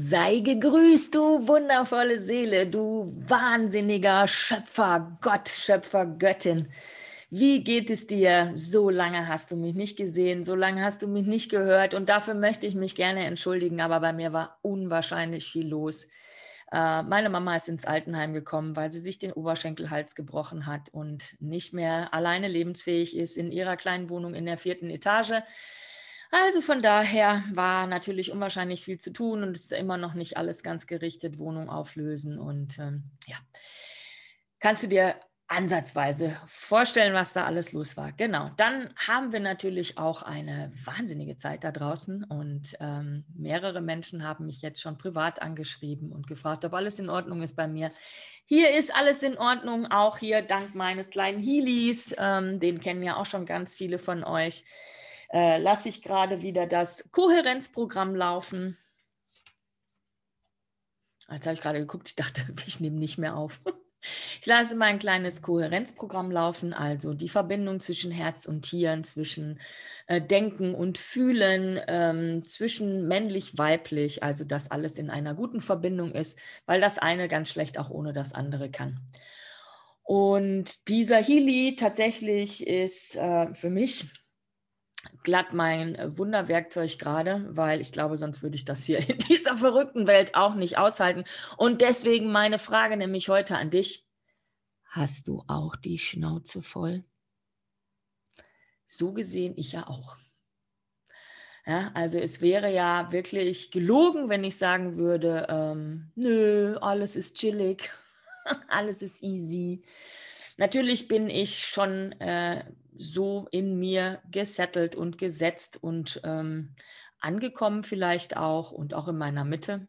Sei gegrüßt, du wundervolle Seele, du wahnsinniger Schöpfer, Gott, Schöpfer, Göttin. Wie geht es dir? So lange hast du mich nicht gesehen, so lange hast du mich nicht gehört und dafür möchte ich mich gerne entschuldigen, aber bei mir war unwahrscheinlich viel los. Äh, meine Mama ist ins Altenheim gekommen, weil sie sich den Oberschenkelhals gebrochen hat und nicht mehr alleine lebensfähig ist in ihrer kleinen Wohnung in der vierten Etage. Also von daher war natürlich unwahrscheinlich viel zu tun und ist immer noch nicht alles ganz gerichtet, Wohnung auflösen und ähm, ja. Kannst du dir ansatzweise vorstellen, was da alles los war? Genau. Dann haben wir natürlich auch eine wahnsinnige Zeit da draußen und ähm, mehrere Menschen haben mich jetzt schon privat angeschrieben und gefragt, ob alles in Ordnung ist bei mir. Hier ist alles in Ordnung, auch hier dank meines kleinen Heelys. Ähm, den kennen ja auch schon ganz viele von euch äh, lasse ich gerade wieder das Kohärenzprogramm laufen. Ah, jetzt habe ich gerade geguckt, ich dachte, ich nehme nicht mehr auf. Ich lasse mein kleines Kohärenzprogramm laufen, also die Verbindung zwischen Herz und Tieren, zwischen äh, Denken und Fühlen, ähm, zwischen männlich-weiblich, also dass alles in einer guten Verbindung ist, weil das eine ganz schlecht auch ohne das andere kann. Und dieser Healy tatsächlich ist äh, für mich glatt mein äh, Wunderwerkzeug gerade, weil ich glaube, sonst würde ich das hier in dieser verrückten Welt auch nicht aushalten. Und deswegen meine Frage nämlich heute an dich. Hast du auch die Schnauze voll? So gesehen, ich ja auch. Ja, also es wäre ja wirklich gelogen, wenn ich sagen würde, ähm, nö, alles ist chillig, alles ist easy. Natürlich bin ich schon äh, so in mir gesettelt und gesetzt und ähm, angekommen vielleicht auch und auch in meiner Mitte.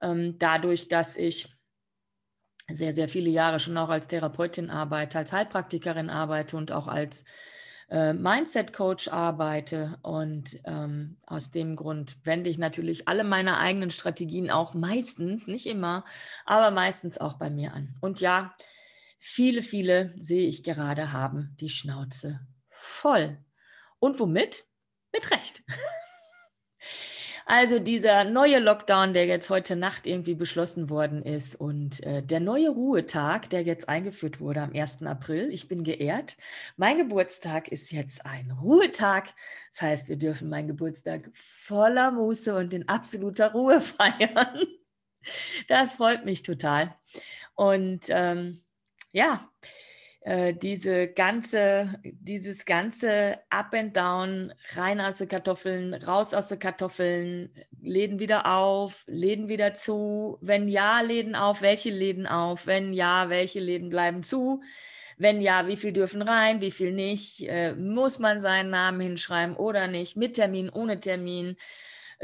Ähm, dadurch, dass ich sehr, sehr viele Jahre schon auch als Therapeutin arbeite, als Heilpraktikerin arbeite und auch als äh, Mindset-Coach arbeite. Und ähm, aus dem Grund wende ich natürlich alle meine eigenen Strategien auch meistens, nicht immer, aber meistens auch bei mir an. Und ja, Viele, viele sehe ich gerade haben die Schnauze voll. Und womit? Mit Recht. Also dieser neue Lockdown, der jetzt heute Nacht irgendwie beschlossen worden ist und äh, der neue Ruhetag, der jetzt eingeführt wurde am 1. April, ich bin geehrt. Mein Geburtstag ist jetzt ein Ruhetag. Das heißt, wir dürfen meinen Geburtstag voller Muße und in absoluter Ruhe feiern. Das freut mich total. Und ähm, ja, äh, diese ganze, dieses ganze Up and Down, rein aus den Kartoffeln, raus aus den Kartoffeln, Läden wieder auf, Läden wieder zu, wenn ja, Läden auf, welche Läden auf, wenn ja, welche Läden bleiben zu, wenn ja, wie viel dürfen rein, wie viel nicht, äh, muss man seinen Namen hinschreiben oder nicht, mit Termin, ohne Termin,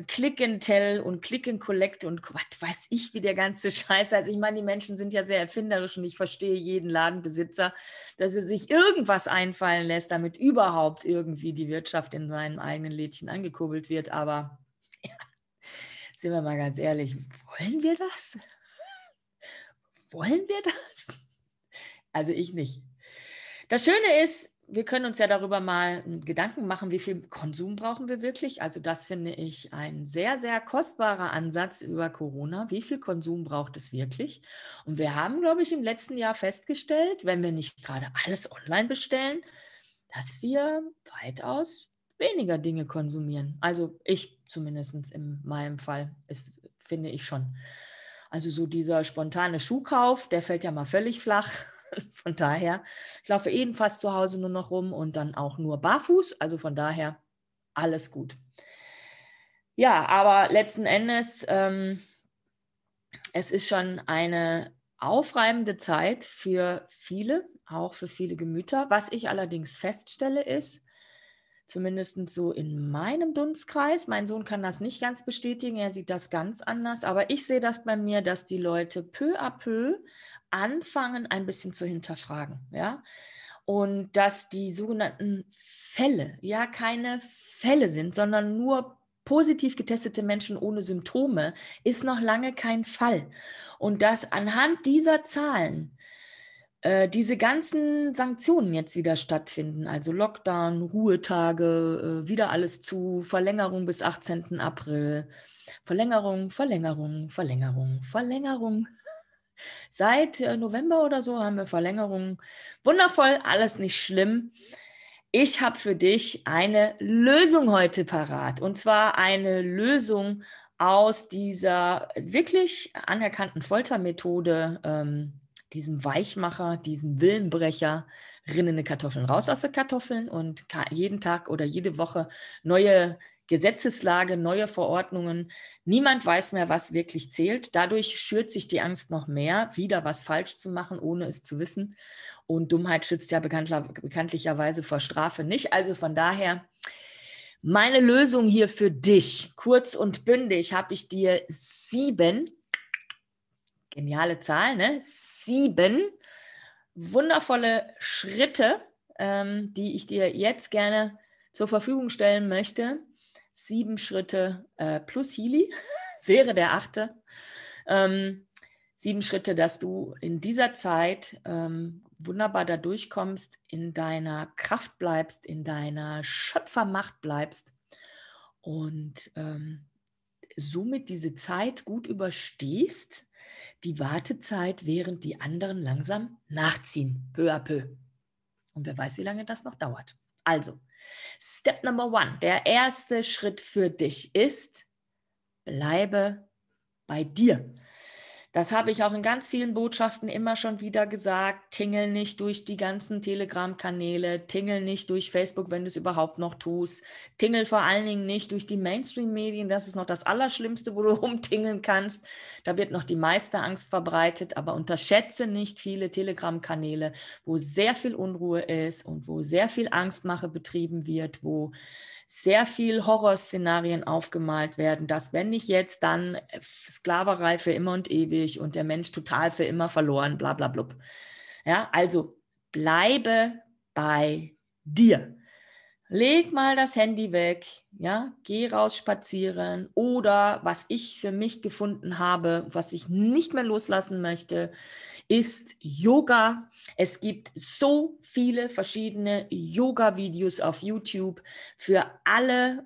Click and Tell und Click and Collect und was weiß ich, wie der ganze Scheiß. heißt. ich meine, die Menschen sind ja sehr erfinderisch und ich verstehe jeden Ladenbesitzer, dass er sich irgendwas einfallen lässt, damit überhaupt irgendwie die Wirtschaft in seinem eigenen Lädchen angekurbelt wird. Aber ja, sind wir mal ganz ehrlich, wollen wir das? Wollen wir das? Also ich nicht. Das Schöne ist, wir können uns ja darüber mal hm, Gedanken machen, wie viel Konsum brauchen wir wirklich. Also das finde ich ein sehr, sehr kostbarer Ansatz über Corona. Wie viel Konsum braucht es wirklich? Und wir haben, glaube ich, im letzten Jahr festgestellt, wenn wir nicht gerade alles online bestellen, dass wir weitaus weniger Dinge konsumieren. Also ich zumindest in meinem Fall, ist, finde ich schon. Also so dieser spontane Schuhkauf, der fällt ja mal völlig flach. Von daher, ich laufe eben fast zu Hause nur noch rum und dann auch nur barfuß. Also von daher alles gut. Ja, aber letzten Endes, ähm, es ist schon eine aufreibende Zeit für viele, auch für viele Gemüter. Was ich allerdings feststelle ist, zumindest so in meinem Dunstkreis, mein Sohn kann das nicht ganz bestätigen, er sieht das ganz anders, aber ich sehe das bei mir, dass die Leute peu à peu anfangen, ein bisschen zu hinterfragen, ja. Und dass die sogenannten Fälle ja keine Fälle sind, sondern nur positiv getestete Menschen ohne Symptome ist noch lange kein Fall. Und dass anhand dieser Zahlen äh, diese ganzen Sanktionen jetzt wieder stattfinden, also Lockdown, Ruhetage, äh, wieder alles zu, Verlängerung bis 18. April, Verlängerung, Verlängerung, Verlängerung, Verlängerung. Seit äh, November oder so haben wir Verlängerungen. Wundervoll, alles nicht schlimm. Ich habe für dich eine Lösung heute parat. Und zwar eine Lösung aus dieser wirklich anerkannten Foltermethode, ähm, diesem Weichmacher, diesem Willenbrecher, rinnende Kartoffeln raus aus den Kartoffeln und jeden Tag oder jede Woche neue Gesetzeslage, neue Verordnungen. Niemand weiß mehr, was wirklich zählt. Dadurch schürt sich die Angst noch mehr, wieder was falsch zu machen, ohne es zu wissen. Und Dummheit schützt ja bekanntlicherweise vor Strafe nicht. Also von daher, meine Lösung hier für dich, kurz und bündig, habe ich dir sieben, geniale Zahl, ne? Sieben wundervolle Schritte, ähm, die ich dir jetzt gerne zur Verfügung stellen möchte, sieben Schritte äh, plus Healy wäre der achte. Ähm, sieben Schritte, dass du in dieser Zeit ähm, wunderbar da durchkommst, in deiner Kraft bleibst, in deiner Schöpfermacht bleibst und ähm, somit diese Zeit gut überstehst, die Wartezeit, während die anderen langsam nachziehen, peu à peu. Und wer weiß, wie lange das noch dauert. Also, Step number one, der erste Schritt für dich ist, bleibe bei dir. Das habe ich auch in ganz vielen Botschaften immer schon wieder gesagt. Tingel nicht durch die ganzen Telegram-Kanäle, tingel nicht durch Facebook, wenn du es überhaupt noch tust. Tingel vor allen Dingen nicht durch die Mainstream-Medien. Das ist noch das Allerschlimmste, wo du rumtingeln kannst. Da wird noch die meiste Angst verbreitet. Aber unterschätze nicht viele Telegram-Kanäle, wo sehr viel Unruhe ist und wo sehr viel Angstmache betrieben wird, wo sehr viel Horrorszenarien aufgemalt werden, dass wenn nicht jetzt, dann äh, Sklaverei für immer und ewig und der Mensch total für immer verloren, bla bla blub. Ja, also bleibe bei dir. Leg mal das Handy weg, ja, geh raus spazieren oder was ich für mich gefunden habe, was ich nicht mehr loslassen möchte, ist Yoga. Es gibt so viele verschiedene Yoga-Videos auf YouTube für alle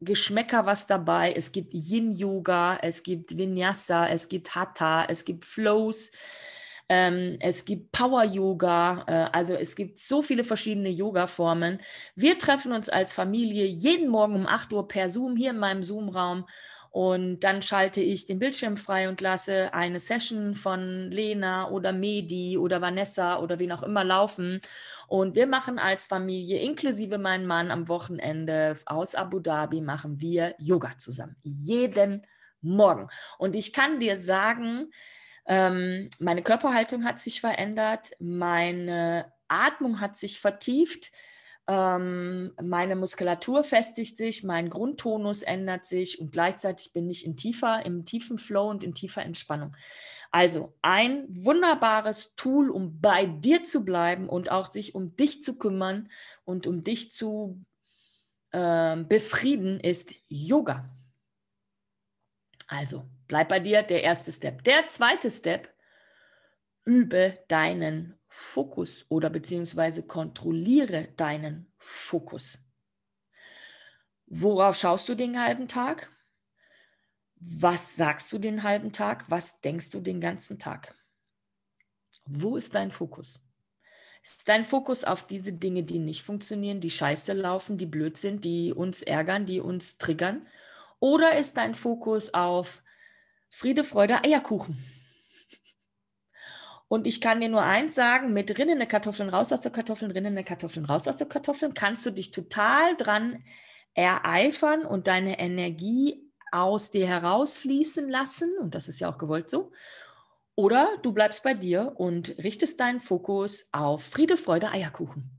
Geschmäcker was dabei. Es gibt Yin-Yoga, es gibt Vinyasa, es gibt Hatha, es gibt Flows ähm, es gibt Power-Yoga, äh, also es gibt so viele verschiedene Yoga-Formen. Wir treffen uns als Familie jeden Morgen um 8 Uhr per Zoom hier in meinem Zoom-Raum und dann schalte ich den Bildschirm frei und lasse eine Session von Lena oder Medi oder Vanessa oder wen auch immer laufen. Und wir machen als Familie, inklusive mein Mann, am Wochenende aus Abu Dhabi, machen wir Yoga zusammen. Jeden Morgen. Und ich kann dir sagen, ähm, meine Körperhaltung hat sich verändert, meine Atmung hat sich vertieft, ähm, meine Muskulatur festigt sich, mein Grundtonus ändert sich und gleichzeitig bin ich in tiefer, im tiefen Flow und in tiefer Entspannung. Also ein wunderbares Tool, um bei dir zu bleiben und auch sich um dich zu kümmern und um dich zu äh, befrieden, ist Yoga. Also Bleib bei dir, der erste Step. Der zweite Step, übe deinen Fokus oder beziehungsweise kontrolliere deinen Fokus. Worauf schaust du den halben Tag? Was sagst du den halben Tag? Was denkst du den ganzen Tag? Wo ist dein Fokus? Ist dein Fokus auf diese Dinge, die nicht funktionieren, die scheiße laufen, die blöd sind, die uns ärgern, die uns triggern? Oder ist dein Fokus auf Friede, Freude, Eierkuchen. Und ich kann dir nur eins sagen, mit drinnen eine Kartoffeln, raus aus der Kartoffeln, eine Kartoffeln, raus aus der Kartoffeln, kannst du dich total dran ereifern und deine Energie aus dir herausfließen lassen. Und das ist ja auch gewollt so. Oder du bleibst bei dir und richtest deinen Fokus auf Friede, Freude, Eierkuchen.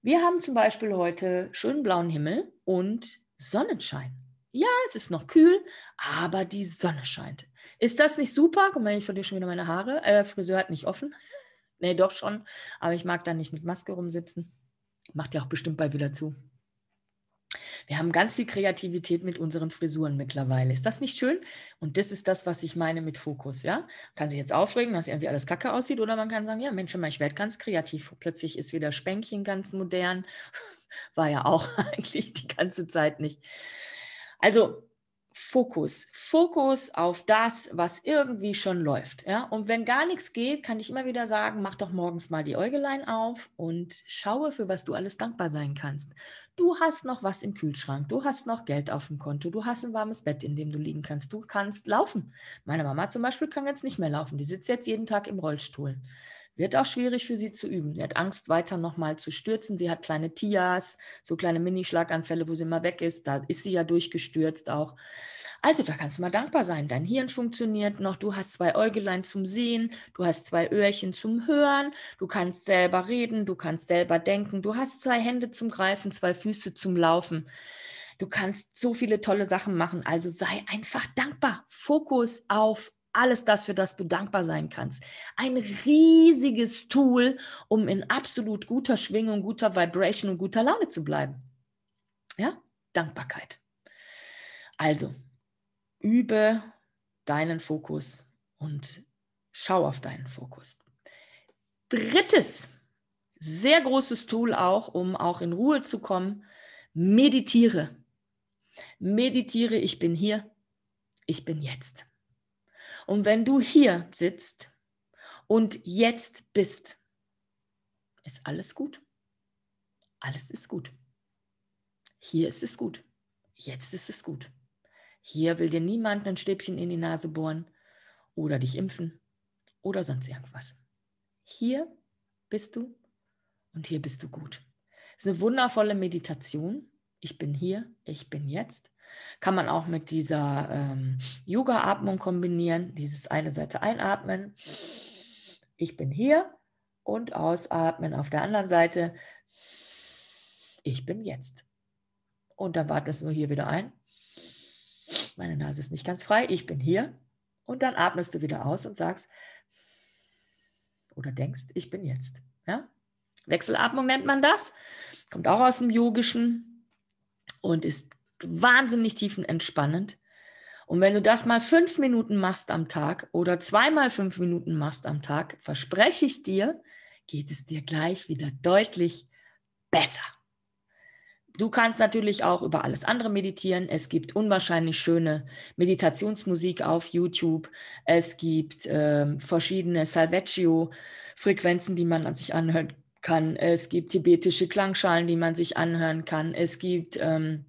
Wir haben zum Beispiel heute schönen blauen Himmel und Sonnenschein. Ja, es ist noch kühl, aber die Sonne scheint. Ist das nicht super? Guck mal, ich verliere schon wieder meine Haare. Äh, Friseur hat nicht offen. nee, doch schon. Aber ich mag da nicht mit Maske rumsitzen. Macht ja auch bestimmt bald wieder zu. Wir haben ganz viel Kreativität mit unseren Frisuren mittlerweile. Ist das nicht schön? Und das ist das, was ich meine mit Fokus. Ja? Man kann sich jetzt aufregen, dass irgendwie alles kacke aussieht, oder man kann sagen: Ja, Mensch, ich werde ganz kreativ. Plötzlich ist wieder Spänkchen ganz modern. War ja auch eigentlich die ganze Zeit nicht. Also Fokus. Fokus auf das, was irgendwie schon läuft. Ja? Und wenn gar nichts geht, kann ich immer wieder sagen, mach doch morgens mal die Äugelein auf und schaue, für was du alles dankbar sein kannst. Du hast noch was im Kühlschrank, du hast noch Geld auf dem Konto, du hast ein warmes Bett, in dem du liegen kannst, du kannst laufen. Meine Mama zum Beispiel kann jetzt nicht mehr laufen, die sitzt jetzt jeden Tag im Rollstuhl. Wird auch schwierig für sie zu üben. Sie hat Angst, weiter nochmal zu stürzen. Sie hat kleine Tias, so kleine Minischlaganfälle, wo sie mal weg ist. Da ist sie ja durchgestürzt auch. Also da kannst du mal dankbar sein. Dein Hirn funktioniert noch. Du hast zwei Äugelein zum Sehen. Du hast zwei Öhrchen zum Hören. Du kannst selber reden. Du kannst selber denken. Du hast zwei Hände zum Greifen, zwei Füße zum Laufen. Du kannst so viele tolle Sachen machen. Also sei einfach dankbar. Fokus auf alles das, für das du dankbar sein kannst. Ein riesiges Tool, um in absolut guter Schwingung, guter Vibration und guter Laune zu bleiben. Ja, Dankbarkeit. Also, übe deinen Fokus und schau auf deinen Fokus. Drittes, sehr großes Tool auch, um auch in Ruhe zu kommen, meditiere. Meditiere, ich bin hier, ich bin jetzt. Und wenn du hier sitzt und jetzt bist, ist alles gut. Alles ist gut. Hier ist es gut. Jetzt ist es gut. Hier will dir niemand ein Stäbchen in die Nase bohren oder dich impfen oder sonst irgendwas. Hier bist du und hier bist du gut. Es ist eine wundervolle Meditation. Ich bin hier, ich bin jetzt kann man auch mit dieser ähm, Yoga-Atmung kombinieren, dieses eine Seite einatmen, ich bin hier und ausatmen auf der anderen Seite, ich bin jetzt. Und dann atmest du hier wieder ein. Meine Nase ist nicht ganz frei, ich bin hier. Und dann atmest du wieder aus und sagst oder denkst, ich bin jetzt. Ja? Wechselatmung nennt man das. Kommt auch aus dem Yogischen und ist wahnsinnig tiefenentspannend. Und wenn du das mal fünf Minuten machst am Tag oder zweimal fünf Minuten machst am Tag, verspreche ich dir, geht es dir gleich wieder deutlich besser. Du kannst natürlich auch über alles andere meditieren. Es gibt unwahrscheinlich schöne Meditationsmusik auf YouTube. Es gibt äh, verschiedene Salvecchio-Frequenzen, die man an sich anhören kann. Es gibt tibetische Klangschalen, die man sich anhören kann. Es gibt ähm,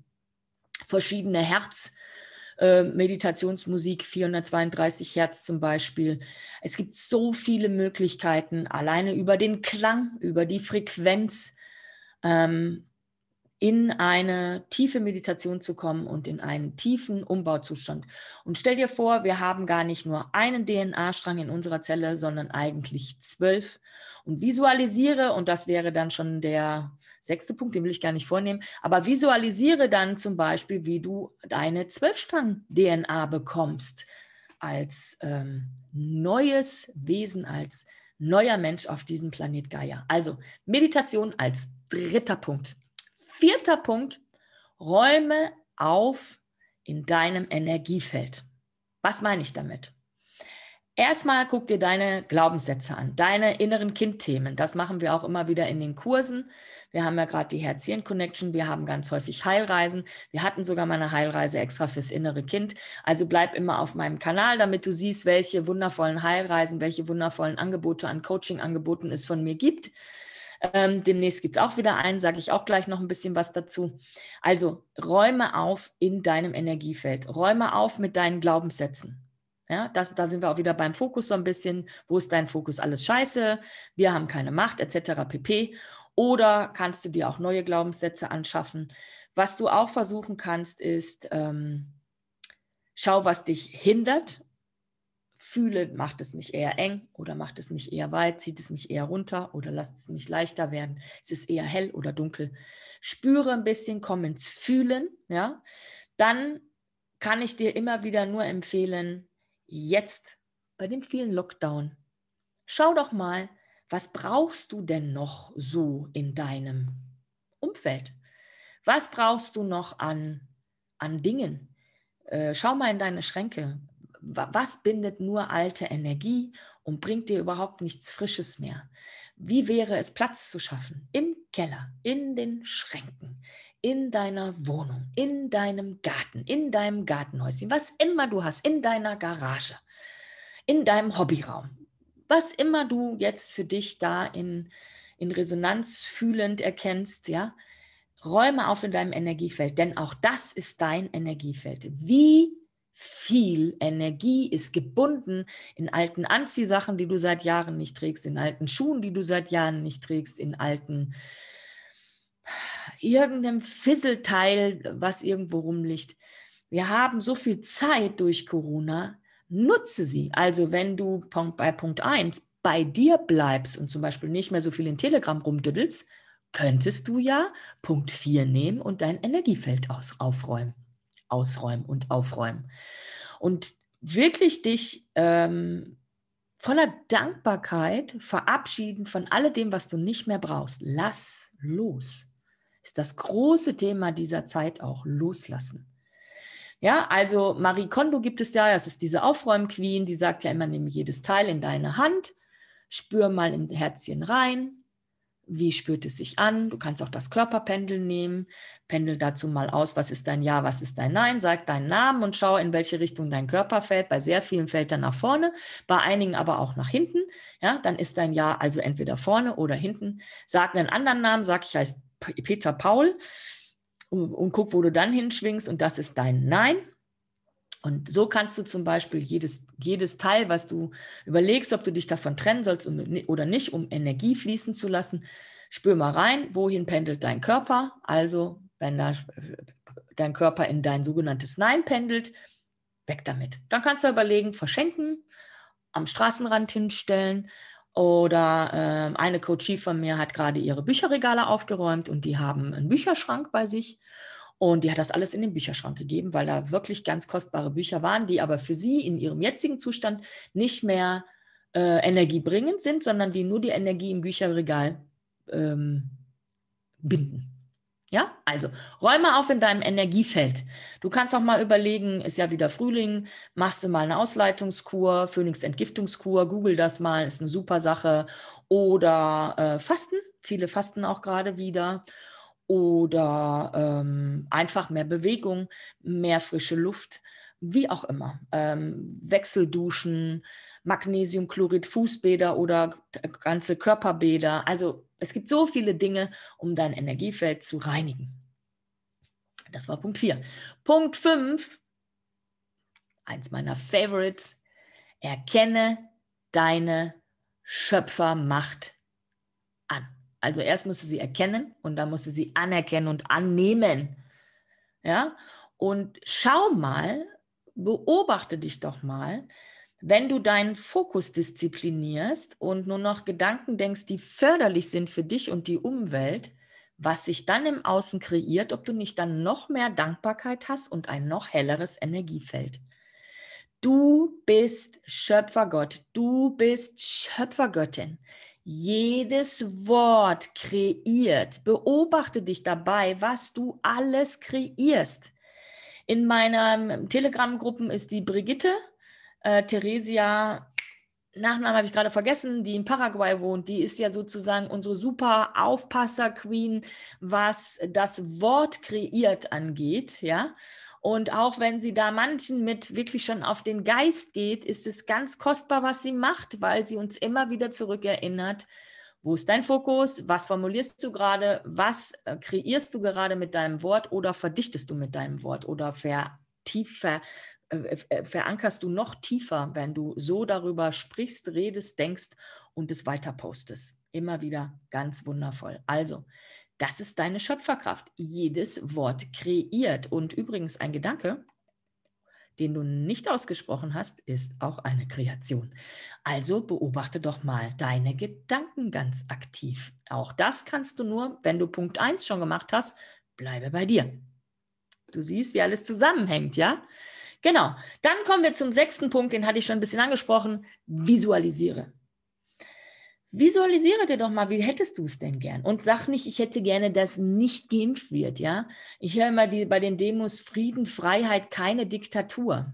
verschiedene Herz. Äh, Meditationsmusik 432 Hertz zum Beispiel. Es gibt so viele Möglichkeiten, alleine über den Klang, über die Frequenz. Ähm, in eine tiefe Meditation zu kommen und in einen tiefen Umbauzustand. Und stell dir vor, wir haben gar nicht nur einen DNA-Strang in unserer Zelle, sondern eigentlich zwölf. Und visualisiere, und das wäre dann schon der sechste Punkt, den will ich gar nicht vornehmen, aber visualisiere dann zum Beispiel, wie du deine Zwölfstrang-DNA bekommst als ähm, neues Wesen, als neuer Mensch auf diesem Planet Gaia. Also Meditation als dritter Punkt. Vierter Punkt, räume auf in deinem Energiefeld. Was meine ich damit? Erstmal guck dir deine Glaubenssätze an, deine inneren Kindthemen. Das machen wir auch immer wieder in den Kursen. Wir haben ja gerade die Herz-Hirn-Connection, wir haben ganz häufig Heilreisen. Wir hatten sogar mal eine Heilreise extra fürs innere Kind. Also bleib immer auf meinem Kanal, damit du siehst, welche wundervollen Heilreisen, welche wundervollen Angebote an Coaching-Angeboten es von mir gibt. Ähm, demnächst gibt es auch wieder einen, sage ich auch gleich noch ein bisschen was dazu. Also räume auf in deinem Energiefeld, räume auf mit deinen Glaubenssätzen. Ja, das, da sind wir auch wieder beim Fokus so ein bisschen. Wo ist dein Fokus? Alles scheiße, wir haben keine Macht, etc. pp. Oder kannst du dir auch neue Glaubenssätze anschaffen? Was du auch versuchen kannst, ist, ähm, schau, was dich hindert fühle, macht es mich eher eng oder macht es mich eher weit, zieht es mich eher runter oder lasst es mich leichter werden, es ist eher hell oder dunkel. Spüre ein bisschen, komm ins Fühlen, ja, dann kann ich dir immer wieder nur empfehlen, jetzt bei dem vielen Lockdown, schau doch mal, was brauchst du denn noch so in deinem Umfeld? Was brauchst du noch an, an Dingen? Äh, schau mal in deine Schränke was bindet nur alte Energie und bringt dir überhaupt nichts Frisches mehr? Wie wäre es, Platz zu schaffen im Keller, in den Schränken, in deiner Wohnung, in deinem Garten, in deinem Gartenhäuschen, was immer du hast, in deiner Garage, in deinem Hobbyraum, was immer du jetzt für dich da in, in Resonanz fühlend erkennst, ja? Räume auf in deinem Energiefeld, denn auch das ist dein Energiefeld. Wie viel Energie ist gebunden in alten Anziehsachen, die du seit Jahren nicht trägst, in alten Schuhen, die du seit Jahren nicht trägst, in alten irgendeinem Fisselteil, was irgendwo rumliegt. Wir haben so viel Zeit durch Corona, nutze sie. Also wenn du Punkt bei Punkt 1 bei dir bleibst und zum Beispiel nicht mehr so viel in Telegram rumdüdelst, könntest du ja Punkt 4 nehmen und dein Energiefeld aus, aufräumen ausräumen und aufräumen. Und wirklich dich ähm, voller Dankbarkeit verabschieden von alledem, was du nicht mehr brauchst. Lass los. Ist das große Thema dieser Zeit auch loslassen. Ja, also Marie Kondo gibt es ja, das ist diese Aufräumqueen, die sagt ja immer, nimm jedes Teil in deine Hand, spür mal im Herzchen rein, wie spürt es sich an? Du kannst auch das Körperpendel nehmen. Pendel dazu mal aus, was ist dein Ja, was ist dein Nein? Sag deinen Namen und schau, in welche Richtung dein Körper fällt. Bei sehr vielen fällt er nach vorne, bei einigen aber auch nach hinten. Ja, dann ist dein Ja also entweder vorne oder hinten. Sag einen anderen Namen, sag ich heiße Peter Paul und, und guck, wo du dann hinschwingst und das ist dein Nein. Und so kannst du zum Beispiel jedes, jedes Teil, was du überlegst, ob du dich davon trennen sollst oder nicht, um Energie fließen zu lassen, spür mal rein, wohin pendelt dein Körper. Also, wenn da, dein Körper in dein sogenanntes Nein pendelt, weg damit. Dann kannst du überlegen, verschenken, am Straßenrand hinstellen. Oder äh, eine Coachie von mir hat gerade ihre Bücherregale aufgeräumt und die haben einen Bücherschrank bei sich. Und die hat das alles in den Bücherschrank gegeben, weil da wirklich ganz kostbare Bücher waren, die aber für sie in ihrem jetzigen Zustand nicht mehr äh, energiebringend sind, sondern die nur die Energie im Bücherregal ähm, binden. Ja, also räume auf in deinem Energiefeld. Du kannst auch mal überlegen, ist ja wieder Frühling, machst du mal eine Ausleitungskur, phoenix entgiftungskur google das mal, ist eine super Sache. Oder äh, Fasten, viele fasten auch gerade wieder oder ähm, einfach mehr Bewegung, mehr frische Luft, wie auch immer. Ähm, Wechselduschen, Magnesiumchlorid, Fußbäder oder ganze Körperbäder. Also es gibt so viele Dinge, um dein Energiefeld zu reinigen. Das war Punkt 4. Punkt 5, eins meiner Favorites, erkenne deine Schöpfermacht also erst musst du sie erkennen und dann musst du sie anerkennen und annehmen. Ja? Und schau mal, beobachte dich doch mal, wenn du deinen Fokus disziplinierst und nur noch Gedanken denkst, die förderlich sind für dich und die Umwelt, was sich dann im Außen kreiert, ob du nicht dann noch mehr Dankbarkeit hast und ein noch helleres Energiefeld. Du bist Schöpfergott, du bist Schöpfergöttin jedes Wort kreiert. Beobachte dich dabei, was du alles kreierst. In meinen Telegram-Gruppen ist die Brigitte, äh, Theresia Nachnamen habe ich gerade vergessen, die in Paraguay wohnt, die ist ja sozusagen unsere super Aufpasser-Queen, was das Wort kreiert angeht, ja. Und auch wenn sie da manchen mit wirklich schon auf den Geist geht, ist es ganz kostbar, was sie macht, weil sie uns immer wieder zurückerinnert, wo ist dein Fokus? Was formulierst du gerade? Was äh, kreierst du gerade mit deinem Wort oder verdichtest du mit deinem Wort oder ver, tief äh, äh, verankerst du noch tiefer, wenn du so darüber sprichst, redest, denkst und es weiter postest. Immer wieder ganz wundervoll. Also, das ist deine Schöpferkraft. Jedes Wort kreiert. Und übrigens ein Gedanke, den du nicht ausgesprochen hast, ist auch eine Kreation. Also beobachte doch mal deine Gedanken ganz aktiv. Auch das kannst du nur, wenn du Punkt 1 schon gemacht hast, bleibe bei dir. Du siehst, wie alles zusammenhängt, ja? Genau. Dann kommen wir zum sechsten Punkt, den hatte ich schon ein bisschen angesprochen. Visualisiere. Visualisiere dir doch mal, wie hättest du es denn gern? Und sag nicht, ich hätte gerne, dass nicht geimpft wird, ja? Ich höre immer die, bei den Demos Frieden, Freiheit, keine Diktatur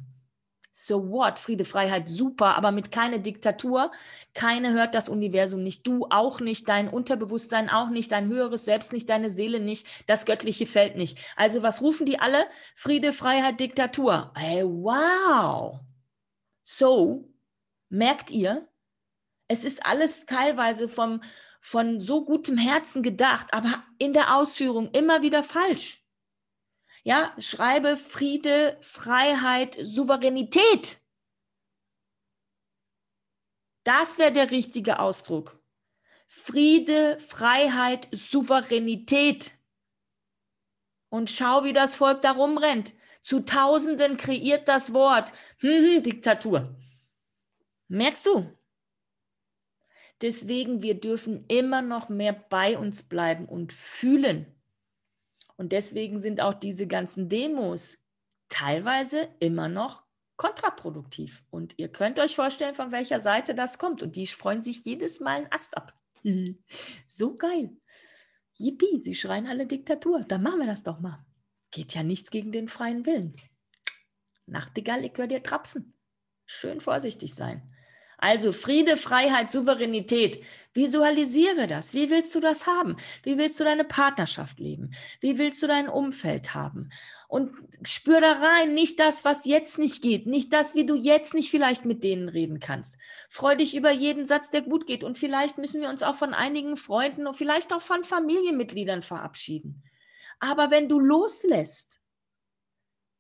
so what, Friede, Freiheit, super, aber mit keine Diktatur. Keine hört das Universum nicht, du auch nicht, dein Unterbewusstsein auch nicht, dein höheres Selbst nicht, deine Seele nicht, das göttliche Feld nicht. Also was rufen die alle? Friede, Freiheit, Diktatur. Hey, wow. So, merkt ihr, es ist alles teilweise vom, von so gutem Herzen gedacht, aber in der Ausführung immer wieder falsch. Ja, schreibe Friede, Freiheit, Souveränität. Das wäre der richtige Ausdruck. Friede, Freiheit, Souveränität. Und schau, wie das Volk da rumrennt. Zu Tausenden kreiert das Wort hm, hm Diktatur. Merkst du? Deswegen, wir dürfen immer noch mehr bei uns bleiben und fühlen. Und deswegen sind auch diese ganzen Demos teilweise immer noch kontraproduktiv. Und ihr könnt euch vorstellen, von welcher Seite das kommt. Und die freuen sich jedes Mal einen Ast ab. so geil. Yippie, sie schreien alle Diktatur. Dann machen wir das doch mal. Geht ja nichts gegen den freien Willen. Nachtigall, ich höre dir trapsen. Schön vorsichtig sein. Also Friede, Freiheit, Souveränität. Visualisiere das. Wie willst du das haben? Wie willst du deine Partnerschaft leben? Wie willst du dein Umfeld haben? Und spür da rein, nicht das, was jetzt nicht geht, nicht das, wie du jetzt nicht vielleicht mit denen reden kannst. Freu dich über jeden Satz, der gut geht. Und vielleicht müssen wir uns auch von einigen Freunden und vielleicht auch von Familienmitgliedern verabschieden. Aber wenn du loslässt,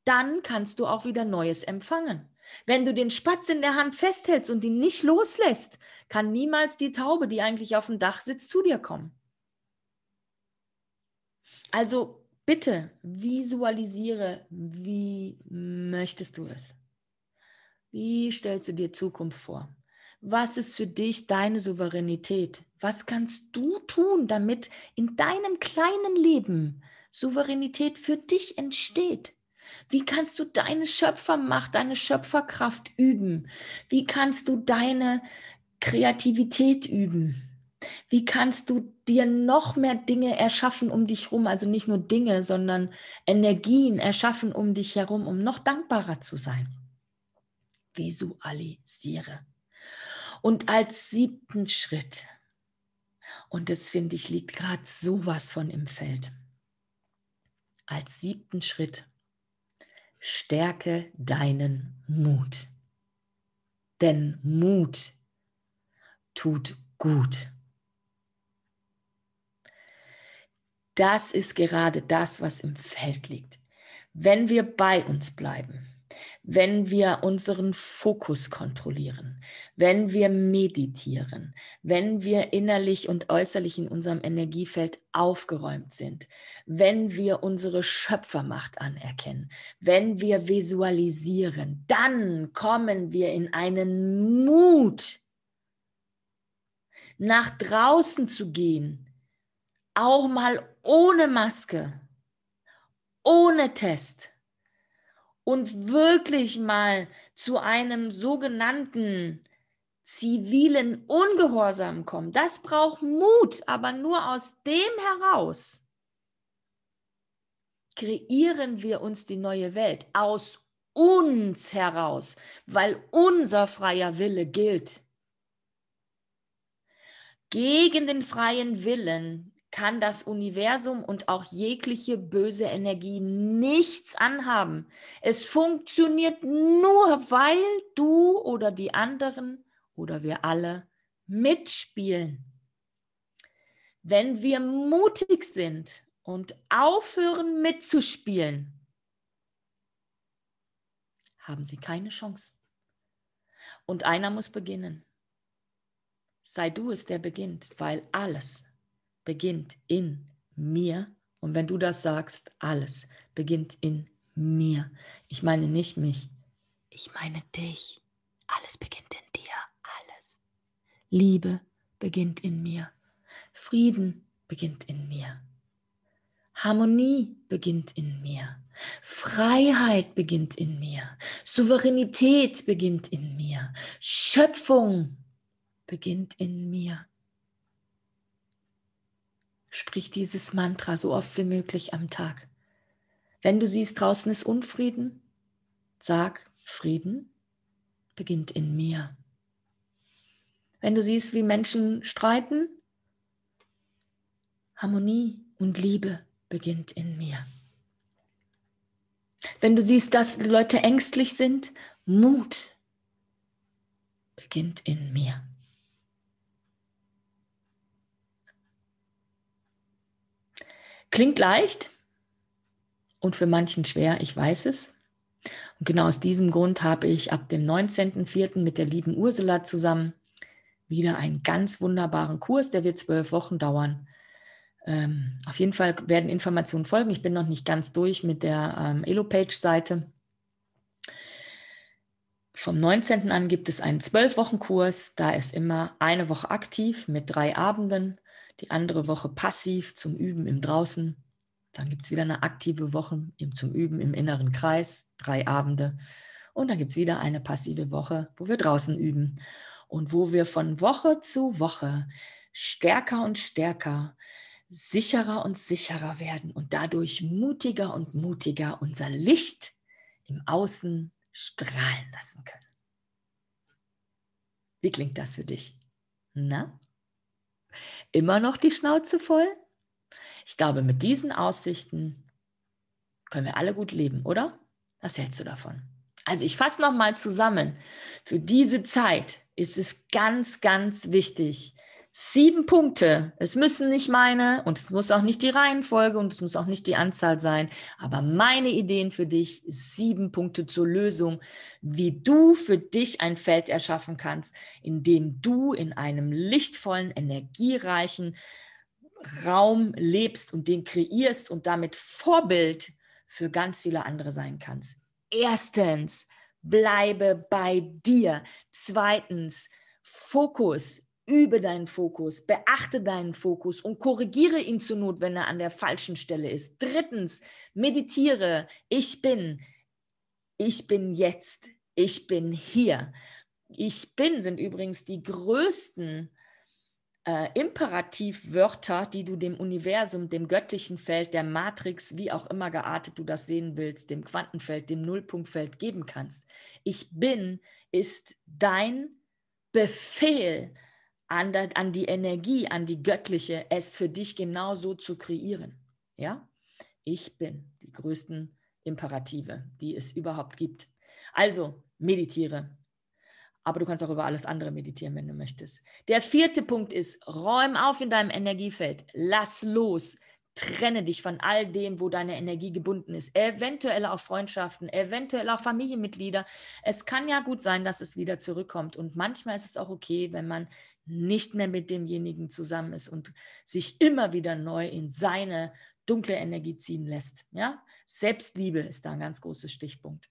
dann kannst du auch wieder Neues empfangen. Wenn du den Spatz in der Hand festhältst und ihn nicht loslässt, kann niemals die Taube, die eigentlich auf dem Dach sitzt, zu dir kommen. Also bitte visualisiere, wie möchtest du es? Wie stellst du dir Zukunft vor? Was ist für dich deine Souveränität? Was kannst du tun, damit in deinem kleinen Leben Souveränität für dich entsteht? Wie kannst du deine Schöpfermacht, deine Schöpferkraft üben? Wie kannst du deine Kreativität üben? Wie kannst du dir noch mehr Dinge erschaffen um dich herum? Also nicht nur Dinge, sondern Energien erschaffen um dich herum, um noch dankbarer zu sein. Visualisiere. Und als siebten Schritt, und das finde ich liegt gerade sowas von im Feld, als siebten Schritt stärke deinen Mut. Denn Mut tut gut. Das ist gerade das, was im Feld liegt. Wenn wir bei uns bleiben, wenn wir unseren Fokus kontrollieren, wenn wir meditieren, wenn wir innerlich und äußerlich in unserem Energiefeld aufgeräumt sind, wenn wir unsere Schöpfermacht anerkennen, wenn wir visualisieren, dann kommen wir in einen Mut, nach draußen zu gehen, auch mal ohne Maske, ohne Test und wirklich mal zu einem sogenannten zivilen Ungehorsam kommen. Das braucht Mut, aber nur aus dem heraus kreieren wir uns die neue Welt aus uns heraus, weil unser freier Wille gilt. Gegen den freien Willen kann das Universum und auch jegliche böse Energie nichts anhaben. Es funktioniert nur, weil du oder die anderen oder wir alle mitspielen. Wenn wir mutig sind und aufhören mitzuspielen, haben sie keine Chance. Und einer muss beginnen. Sei du es, der beginnt, weil alles, beginnt in mir. Und wenn du das sagst, alles beginnt in mir. Ich meine nicht mich, ich meine dich. Alles beginnt in dir, alles. Liebe beginnt in mir. Frieden beginnt in mir. Harmonie beginnt in mir. Freiheit beginnt in mir. Souveränität beginnt in mir. Schöpfung beginnt in mir sprich dieses Mantra so oft wie möglich am Tag. Wenn du siehst, draußen ist Unfrieden, sag, Frieden beginnt in mir. Wenn du siehst, wie Menschen streiten, Harmonie und Liebe beginnt in mir. Wenn du siehst, dass Leute ängstlich sind, Mut beginnt in mir. Klingt leicht und für manchen schwer, ich weiß es. Und genau aus diesem Grund habe ich ab dem 19.04. mit der lieben Ursula zusammen wieder einen ganz wunderbaren Kurs, der wird zwölf Wochen dauern. Ähm, auf jeden Fall werden Informationen folgen. Ich bin noch nicht ganz durch mit der ähm, page seite Vom 19. an gibt es einen Zwölf-Wochen-Kurs. Da ist immer eine Woche aktiv mit drei Abenden die andere Woche passiv zum Üben im Draußen. Dann gibt es wieder eine aktive Woche zum Üben im inneren Kreis, drei Abende. Und dann gibt es wieder eine passive Woche, wo wir draußen üben und wo wir von Woche zu Woche stärker und stärker, sicherer und sicherer werden und dadurch mutiger und mutiger unser Licht im Außen strahlen lassen können. Wie klingt das für dich? Na? immer noch die Schnauze voll? Ich glaube, mit diesen Aussichten können wir alle gut leben, oder? Was hältst du davon? Also ich fasse nochmal zusammen. Für diese Zeit ist es ganz, ganz wichtig, sieben Punkte. Es müssen nicht meine und es muss auch nicht die Reihenfolge und es muss auch nicht die Anzahl sein, aber meine Ideen für dich, sieben Punkte zur Lösung, wie du für dich ein Feld erschaffen kannst, in dem du in einem lichtvollen, energiereichen Raum lebst und den kreierst und damit Vorbild für ganz viele andere sein kannst. Erstens, bleibe bei dir. Zweitens, Fokus Übe deinen Fokus, beachte deinen Fokus und korrigiere ihn zur Not, wenn er an der falschen Stelle ist. Drittens, meditiere. Ich bin. Ich bin jetzt. Ich bin hier. Ich bin sind übrigens die größten äh, Imperativwörter, die du dem Universum, dem göttlichen Feld, der Matrix, wie auch immer geartet du das sehen willst, dem Quantenfeld, dem Nullpunktfeld geben kannst. Ich bin ist dein Befehl an, der, an die Energie, an die göttliche, es für dich genauso zu kreieren. Ja? Ich bin die größten Imperative, die es überhaupt gibt. Also meditiere. Aber du kannst auch über alles andere meditieren, wenn du möchtest. Der vierte Punkt ist, räum auf in deinem Energiefeld. Lass los trenne dich von all dem, wo deine Energie gebunden ist. Eventuell auf Freundschaften, eventuell auf Familienmitglieder. Es kann ja gut sein, dass es wieder zurückkommt. Und manchmal ist es auch okay, wenn man nicht mehr mit demjenigen zusammen ist und sich immer wieder neu in seine dunkle Energie ziehen lässt. Ja? Selbstliebe ist da ein ganz großer Stichpunkt.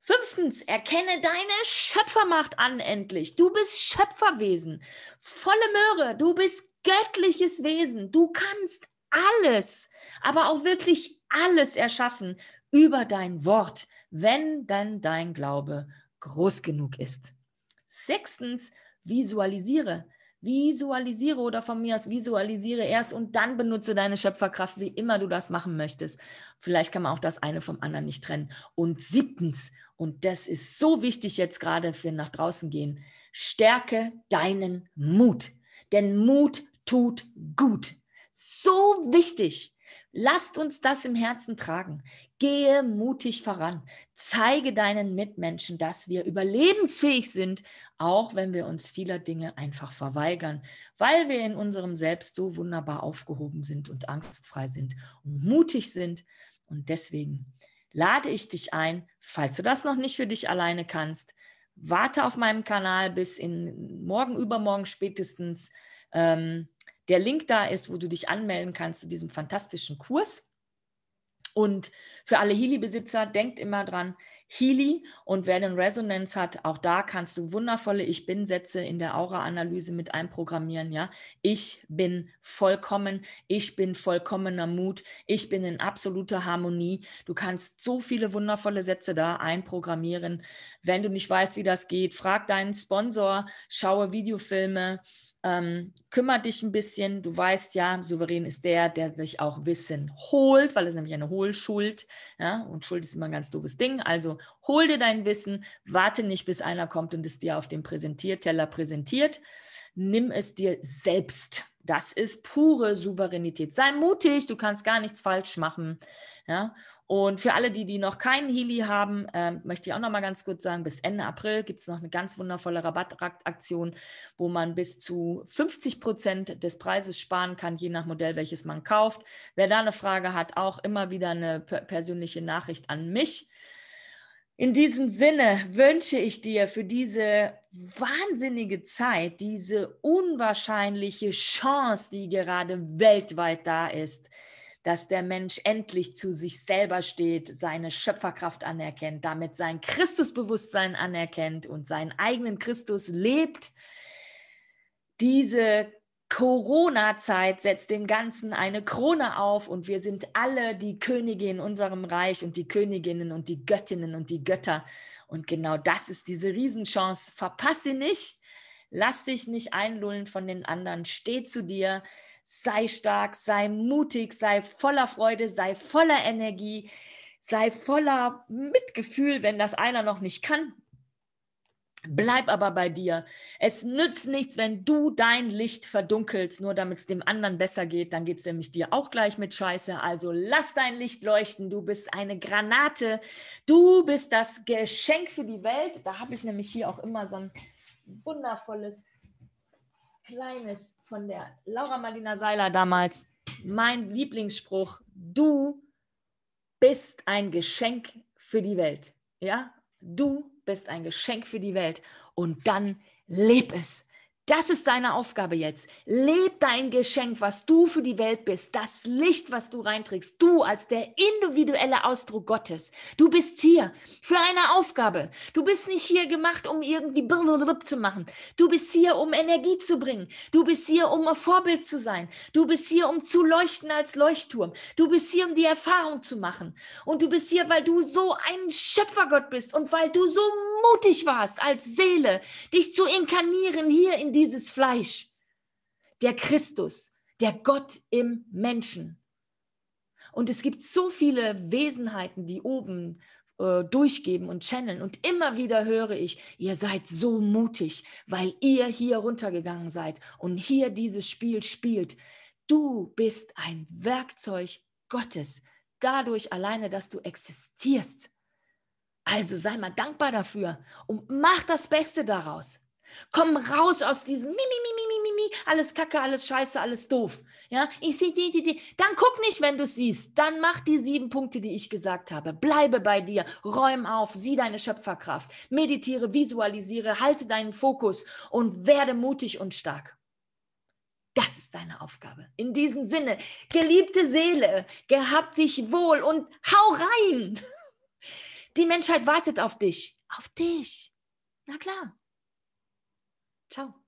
Fünftens, erkenne deine Schöpfermacht an endlich. Du bist Schöpferwesen, volle Möhre, du bist göttliches Wesen. Du kannst alles, aber auch wirklich alles erschaffen über dein Wort, wenn dann dein Glaube groß genug ist. Sechstens, visualisiere. Visualisiere oder von mir aus visualisiere erst und dann benutze deine Schöpferkraft, wie immer du das machen möchtest. Vielleicht kann man auch das eine vom anderen nicht trennen. Und siebtens, und das ist so wichtig jetzt gerade für nach draußen gehen, stärke deinen Mut. Denn Mut tut gut so wichtig. Lasst uns das im Herzen tragen. Gehe mutig voran. Zeige deinen Mitmenschen, dass wir überlebensfähig sind, auch wenn wir uns vieler Dinge einfach verweigern, weil wir in unserem Selbst so wunderbar aufgehoben sind und angstfrei sind und mutig sind. Und deswegen lade ich dich ein, falls du das noch nicht für dich alleine kannst, warte auf meinem Kanal bis in morgen, übermorgen spätestens. Ähm, der Link da ist, wo du dich anmelden kannst zu diesem fantastischen Kurs. Und für alle Healy-Besitzer, denkt immer dran, Healy und wer denn Resonanz hat, auch da kannst du wundervolle Ich Bin-Sätze in der Aura-Analyse mit einprogrammieren. Ja? Ich bin vollkommen, ich bin vollkommener Mut, ich bin in absoluter Harmonie. Du kannst so viele wundervolle Sätze da einprogrammieren. Wenn du nicht weißt, wie das geht, frag deinen Sponsor, schaue Videofilme, ähm, kümmere dich ein bisschen. Du weißt ja, souverän ist der, der sich auch Wissen holt, weil es nämlich eine Hohlschuld. Ja? Und Schuld ist immer ein ganz doofes Ding. Also hol dir dein Wissen, warte nicht, bis einer kommt und es dir auf dem Präsentierteller präsentiert. Nimm es dir selbst. Das ist pure Souveränität. Sei mutig, du kannst gar nichts falsch machen. Ja? Und für alle, die, die noch keinen Healy haben, ähm, möchte ich auch noch mal ganz kurz sagen, bis Ende April gibt es noch eine ganz wundervolle Rabattaktion, wo man bis zu 50 Prozent des Preises sparen kann, je nach Modell, welches man kauft. Wer da eine Frage hat, auch immer wieder eine persönliche Nachricht an mich. In diesem Sinne wünsche ich dir für diese wahnsinnige Zeit, diese unwahrscheinliche Chance, die gerade weltweit da ist, dass der Mensch endlich zu sich selber steht, seine Schöpferkraft anerkennt, damit sein Christusbewusstsein anerkennt und seinen eigenen Christus lebt. Diese Corona-Zeit setzt dem Ganzen eine Krone auf und wir sind alle die Könige in unserem Reich und die Königinnen und die Göttinnen und die Götter. Und genau das ist diese Riesenchance. Verpasse nicht, lass dich nicht einlullen von den anderen, steh zu dir, sei stark, sei mutig, sei voller Freude, sei voller Energie, sei voller Mitgefühl, wenn das einer noch nicht kann Bleib aber bei dir. Es nützt nichts, wenn du dein Licht verdunkelst, nur damit es dem anderen besser geht. Dann geht es nämlich dir auch gleich mit Scheiße. Also lass dein Licht leuchten. Du bist eine Granate. Du bist das Geschenk für die Welt. Da habe ich nämlich hier auch immer so ein wundervolles, kleines von der Laura Marlina Seiler damals. Mein Lieblingsspruch. Du bist ein Geschenk für die Welt. Ja, du bist bist ein Geschenk für die Welt und dann leb es. Das ist deine Aufgabe jetzt. Leb dein Geschenk, was du für die Welt bist, das Licht, was du reinträgst, du als der individuelle Ausdruck Gottes. Du bist hier für eine Aufgabe. Du bist nicht hier gemacht, um irgendwie blablabla zu machen. Du bist hier, um Energie zu bringen. Du bist hier, um ein Vorbild zu sein. Du bist hier, um zu leuchten als Leuchtturm. Du bist hier, um die Erfahrung zu machen. Und du bist hier, weil du so ein Schöpfergott bist und weil du so mutig warst als Seele, dich zu inkarnieren hier in die dieses Fleisch, der Christus, der Gott im Menschen. Und es gibt so viele Wesenheiten, die oben äh, durchgeben und channeln. Und immer wieder höre ich, ihr seid so mutig, weil ihr hier runtergegangen seid und hier dieses Spiel spielt. Du bist ein Werkzeug Gottes, dadurch alleine, dass du existierst. Also sei mal dankbar dafür und mach das Beste daraus. Komm raus aus diesem mi, mi, mi, mi, mi, mi, alles kacke, alles scheiße, alles doof. Ja, ich sehe die, die, die. Dann guck nicht, wenn du siehst. Dann mach die sieben Punkte, die ich gesagt habe. Bleibe bei dir, räum auf, sieh deine Schöpferkraft, meditiere, visualisiere, halte deinen Fokus und werde mutig und stark. Das ist deine Aufgabe. In diesem Sinne, geliebte Seele, gehab dich wohl und hau rein. Die Menschheit wartet auf dich. Auf dich. Na klar. Chao.